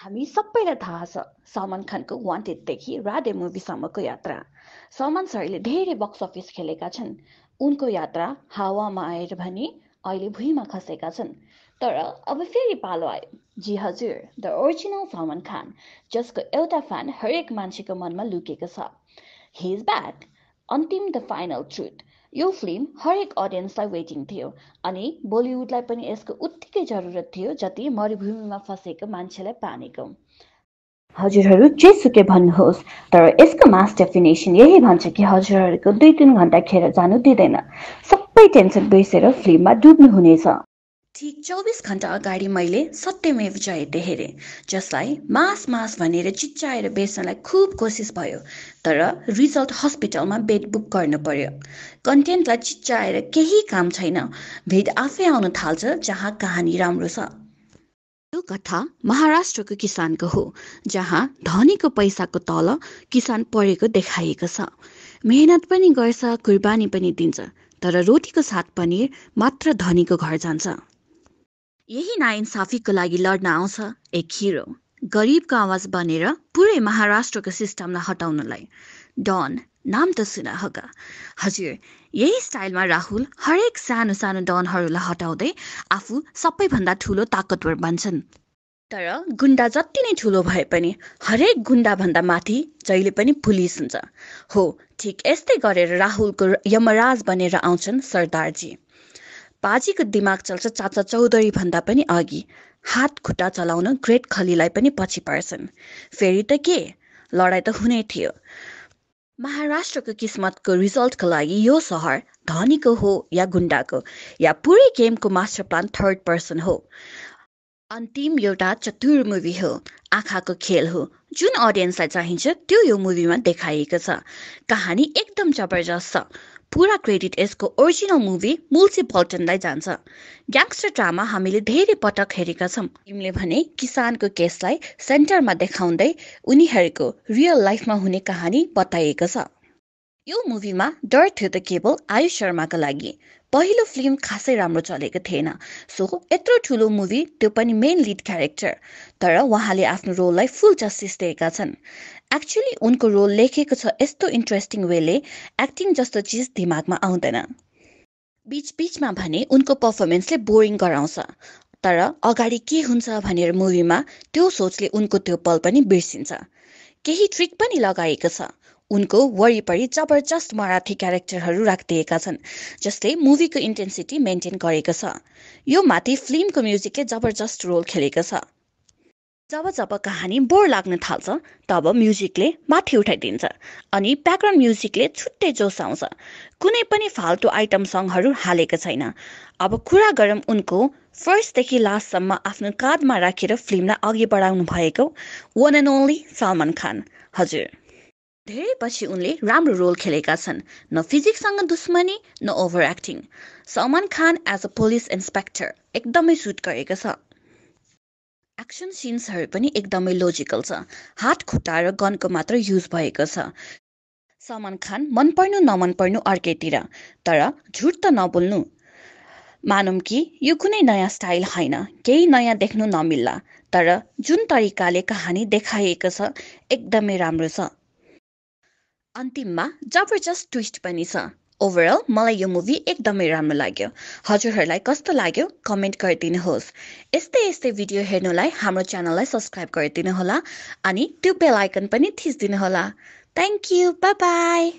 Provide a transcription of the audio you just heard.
हामी सबैलाई थाहा छ सलमान खानको वान्टेडदेखि राधे मुभीसम्मको यात्रा सलमान सरले धेरै बक्स अफिस खेलेका छन् उनको यात्रा हावामा आएर भने अहिले भुइँमा खसेका छन् तर अब फेरि पालो आयो जी हजुर द ओरिजिनल सलमान खान जसको एउटा फ्यान हरेक मान्छेको मनमा लुकेको छ he's back Antim the final truth यो फिल्म हरेक अडियन्सलाई वेटिङ थियो अनि बलिउडलाई पनि यसको उत्तिकै जरुरत थियो जति मरुभूमिमा फँसेको मान्छेलाई पानीको हजुरहरू सुके भन्नुहोस् तर यसको मास डेफिनेसन यही भन्छ कि हजुरहरूको दुई तिन घन्टा खेर जानु दिँदैन सबै टेन्सन बिर्सेर फिल्ममा डुब्नुहुनेछ ठिक चौबिस घन्टा अगाडि मैले सत्यमेव जयते हेरेँ जसलाई मास मास भनेर चिच्चाएर बेच्नलाई खुब कोसिस भयो तर रिजल्ट हस्पिटलमा बेड बुक गर्नु पर्यो कन्टेन्टलाई चिच्चाएर केही काम छैन भेट आफै आउन थाल्छ जहाँ कहानी राम्रो छ यो कथा महाराष्ट्रको किसानको हो जहाँ धनीको पैसाको तल किसान परेको देखाइएको छ मेहनत पनि गर्छ कुर्बानी पनि दिन्छ तर रोटीको साथ पनि मात्र धनीको घर जान्छ यही नाइन्साफीको लागि लड्न आउँछ एक हिरो गरिबको आवाज बनेर पुरै महाराष्ट्रको सिस्टमलाई हटाउनलाई डन नाम त सुना हगा हजुर यही स्टाइलमा राहुल हरेक सानो सानो डनहरूलाई हटाउँदै आफू सबैभन्दा ठुलो ताकतवर बन्छन् तर गुन्डा जति नै ठुलो भए पनि हरेक गुन्डाभन्दा माथि जहिले पनि पुलिस हुन्छ हो ठिक यस्तै गरेर राहुलको यमराज बनेर आउँछन् सरदारजी बाजीको दिमाग चल्छ चाचा चौधरी भन्दा पनि अघि हात खुट्टा चलाउन ग्रेट खलीलाई पनि पछि पार्छन् फेरि त के लडाइँ त हुने थियो महाराष्ट्रको किस्मतको रिजल्टको लागि यो सहर धनीको हो या गुन्डाको या पुरै गेमको मास्टर प्लान थर्ड पर्सन हो अन्तिम एउटा चतुर मुभी हो आँखाको खेल हो जुन अडियन्सलाई चाहिन्छ त्यो यो मुभीमा देखाइएको छ कहानी एकदम जबरजस्त छ पुरा क्रेडिट यसको ओरिजिनल मुभी मुल्सी पल्टनलाई जान्छ ग्याङ्स्टर ड्रामा हामीले धेरै पटक हेरेका छौँ तिमीले भने किसानको केसलाई सेन्टरमा देखाउँदै उनीहरूको रियल लाइफमा हुने कहानी बताइएको छ यो मुभीमा डर थियो द केवल आयुष शर्माको लागि पहिलो फिल्म खासै राम्रो चलेको थिएन सो यत्रो ठुलो मुभी त्यो पनि मेन लिड क्यारेक्टर तर उहाँले आफ्नो रोललाई फुल जस्टिस दिएका छन् एक्चुली उनको रोल लेखेको छ यस्तो इन्ट्रेस्टिङ वेले एक्टिङ जस्तो चिज दिमागमा आउँदैन बिच बिचमा भने उनको पर्फर्मेन्सले बोरिङ गराउँछ तर अगाडि के हुन्छ भनेर मुभीमा त्यो सोचले उनको त्यो पल पनि बिर्सिन्छ केही ट्रिक पनि लगाएको छ उनको वरिपरि जबरजस्त मराठी क्यारेक्टरहरू राखिदिएका छन् जसले मुभीको इन्टेन्सिटी मेन्टेन गरेको छ यो माथि फिल्मको म्युजिकले जबरजस्त रोल खेलेको छ जब जब कहानी बोर लाग्न थाल्छ तब म्युजिकले माथि उठाइदिन्छ अनि ब्याकग्राउन्ड म्युजिकले छुट्टै जोस आउँछ कुनै पनि फाल्तु आइटम सङहरू हालेको छैन अब कुरा गरौँ उनको फर्स्टदेखि लास्टसम्म आफ्नो काँधमा राखेर फिल्मलाई अघि बढाउनु भएको one and only Salman Khan हजुर धेरै पछि उनले राम्रो रोल खेलेका छन् न फिजिक्ससँग दुश्मनी न over acting Salman Khan as a police inspector एकदमै सुट गरेको छ एक्सन सिन्सहरू पनि एकदमै लोजिकल छ हात खुट्टा र गनको मात्र युज भएको छ सलमान खान मन पर्नु नमन पर्नु अर्कैतिर तर झुट त नबोल्नु मानौँ कि यो कुनै नयाँ स्टाइल होइन केही नयाँ देख्नु नमिल्ला तर जुन तरिकाले कहानी देखाइएको छ एकदमै राम्रो छ अन्तिममा जबरजस्त ट्विस्ट पनि छ ओभरअल मलाई यो मुभी एकदमै राम्रो लाग्यो हजुरहरूलाई कस्तो लाग्यो कमेन्ट गरिदिनुहोस् यस्तै यस्तै भिडियो हेर्नुलाई हाम्रो च्यानललाई सब्सक्राइब गरिदिनुहोला अनि त्यो बेल आइकन पनि थिचिदिनुहोला थ्याङ्क यू बाई बाई